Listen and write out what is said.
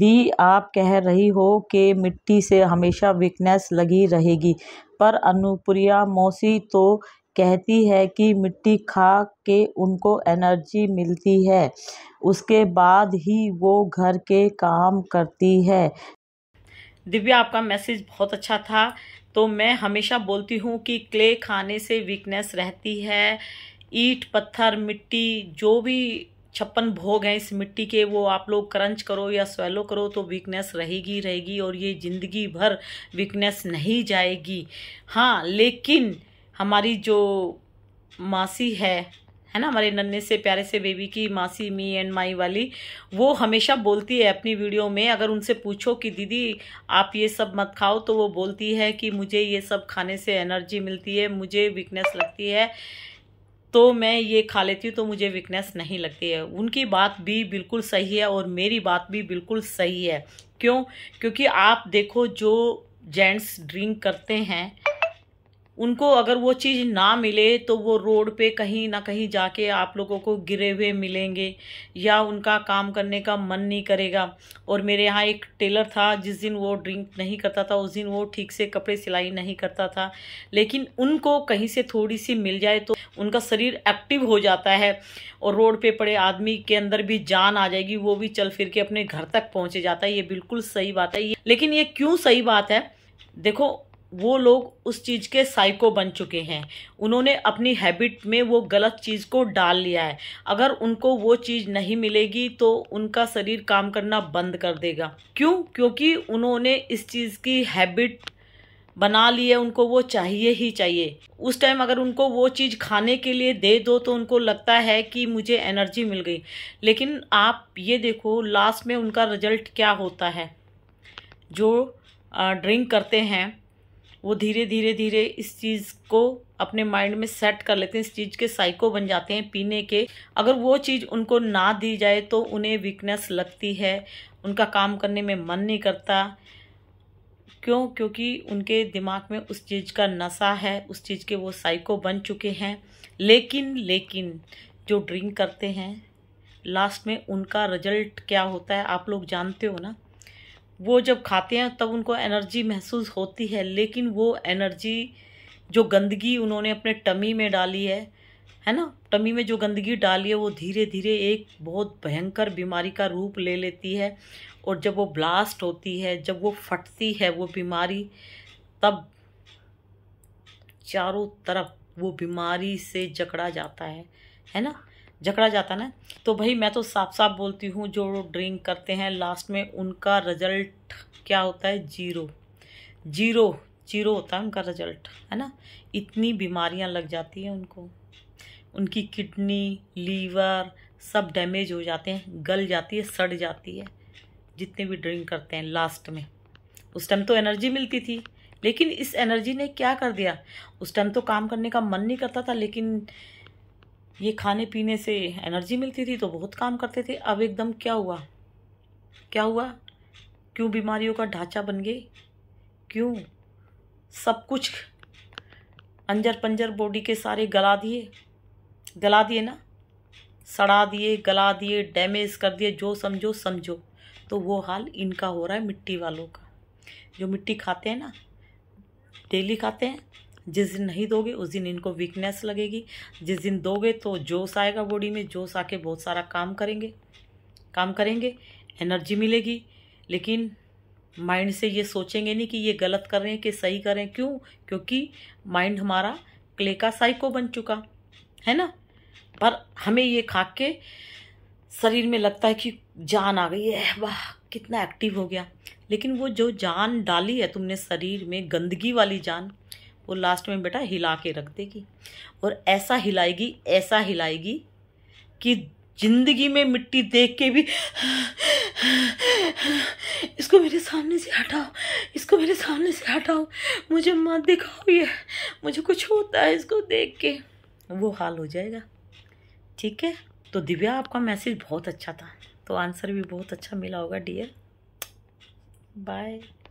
दी आप कह रही हो कि मिट्टी से हमेशा वीकनेस लगी रहेगी पर अनुप्रिया मौसी तो कहती है कि मिट्टी खा के उनको एनर्जी मिलती है उसके बाद ही वो घर के काम करती है दिव्या आपका मैसेज बहुत अच्छा था तो मैं हमेशा बोलती हूँ कि क्ले खाने से वीकनेस रहती है ईट पत्थर मिट्टी जो भी छप्पन भोग हैं इस मिट्टी के वो आप लोग क्रंच करो या स्वेलो करो तो वीकनेस रहेगी रहेगी और ये ज़िंदगी भर वीकनेस नहीं जाएगी हाँ लेकिन हमारी जो मासी है है ना हमारे नन्हे से प्यारे से बेबी की मासी मी एंड माई वाली वो हमेशा बोलती है अपनी वीडियो में अगर उनसे पूछो कि दीदी आप ये सब मत खाओ तो वो बोलती है कि मुझे ये सब खाने से एनर्जी मिलती है मुझे वीकनेस लगती है तो मैं ये खा लेती हूँ तो मुझे वीकनेस नहीं लगती है उनकी बात भी बिल्कुल सही है और मेरी बात भी बिल्कुल सही है क्यों क्योंकि आप देखो जो जेंट्स ड्रिंक करते हैं उनको अगर वो चीज़ ना मिले तो वो रोड पे कहीं ना कहीं जाके आप लोगों को गिरे हुए मिलेंगे या उनका काम करने का मन नहीं करेगा और मेरे यहाँ एक टेलर था जिस दिन वो ड्रिंक नहीं करता था उस दिन वो ठीक से कपड़े सिलाई नहीं करता था लेकिन उनको कहीं से थोड़ी सी मिल जाए तो उनका शरीर एक्टिव हो जाता है और रोड पर पड़े आदमी के अंदर भी जान आ जाएगी वो भी चल फिर के अपने घर तक पहुँचे जाता है ये बिल्कुल सही बात है ये लेकिन ये क्यों सही बात है देखो वो लोग उस चीज़ के साइको बन चुके हैं उन्होंने अपनी हैबिट में वो गलत चीज़ को डाल लिया है अगर उनको वो चीज़ नहीं मिलेगी तो उनका शरीर काम करना बंद कर देगा क्यों क्योंकि उन्होंने इस चीज़ की हैबिट बना लिए उनको वो चाहिए ही चाहिए उस टाइम अगर उनको वो चीज़ खाने के लिए दे दो तो उनको लगता है कि मुझे एनर्जी मिल गई लेकिन आप ये देखो लास्ट में उनका रिजल्ट क्या होता है जो ड्रिंक करते हैं वो धीरे धीरे धीरे इस चीज़ को अपने माइंड में सेट कर लेते हैं इस चीज़ के साइको बन जाते हैं पीने के अगर वो चीज़ उनको ना दी जाए तो उन्हें वीकनेस लगती है उनका काम करने में मन नहीं करता क्यों क्योंकि उनके दिमाग में उस चीज़ का नशा है उस चीज़ के वो साइको बन चुके हैं लेकिन लेकिन जो ड्रिंक करते हैं लास्ट में उनका रिजल्ट क्या होता है आप लोग जानते हो ना वो जब खाते हैं तब उनको एनर्जी महसूस होती है लेकिन वो एनर्जी जो गंदगी उन्होंने अपने टमी में डाली है है ना टमी में जो गंदगी डाली है वो धीरे धीरे एक बहुत भयंकर बीमारी का रूप ले लेती है और जब वो ब्लास्ट होती है जब वो फटती है वो बीमारी तब चारों तरफ वो बीमारी से जकड़ा जाता है है ना झगड़ा जाता ना तो भाई मैं तो साफ साफ बोलती हूँ जो ड्रिंक करते हैं लास्ट में उनका रिजल्ट क्या होता है जीरो जीरो जीरो होता है उनका रिजल्ट है ना इतनी बीमारियाँ लग जाती हैं उनको उनकी किडनी लीवर सब डैमेज हो जाते हैं गल जाती है सड़ जाती है जितने भी ड्रिंक करते हैं लास्ट में उस टाइम तो एनर्जी मिलती थी लेकिन इस एनर्जी ने क्या कर दिया उस टाइम तो काम करने का मन नहीं करता था लेकिन ये खाने पीने से एनर्जी मिलती थी तो बहुत काम करते थे अब एकदम क्या हुआ क्या हुआ क्यों बीमारियों का ढांचा बन गई क्यों सब कुछ अंजर पंजर बॉडी के सारे गला दिए गला दिए ना सड़ा दिए गला दिए डैमेज कर दिए जो समझो समझो तो वो हाल इनका हो रहा है मिट्टी वालों का जो मिट्टी खाते हैं ना डेली खाते हैं जिस दिन नहीं दोगे उस दिन इनको वीकनेस लगेगी जिस दिन दोगे तो जोश आएगा बॉडी में जोश आके बहुत सारा काम करेंगे काम करेंगे एनर्जी मिलेगी लेकिन माइंड से ये सोचेंगे नहीं कि ये गलत कर रहे हैं कि सही कर रहे हैं क्यों क्योंकि माइंड हमारा क्ले का साइको बन चुका है ना पर हमें ये खा के शरीर में लगता है कि जान आ गई है वाह कितना एक्टिव हो गया लेकिन वो जो जान डाली है तुमने शरीर में गंदगी वाली जान वो लास्ट में बेटा हिला के रख देगी और ऐसा हिलाएगी ऐसा हिलाएगी कि जिंदगी में मिट्टी देख के भी इसको मेरे सामने से हटाओ इसको मेरे सामने से हटाओ मुझे मत दिखाओ ये मुझे कुछ होता है इसको देख के वो हाल हो जाएगा ठीक है तो दिव्या आपका मैसेज बहुत अच्छा था तो आंसर भी बहुत अच्छा मिला होगा डियर बाय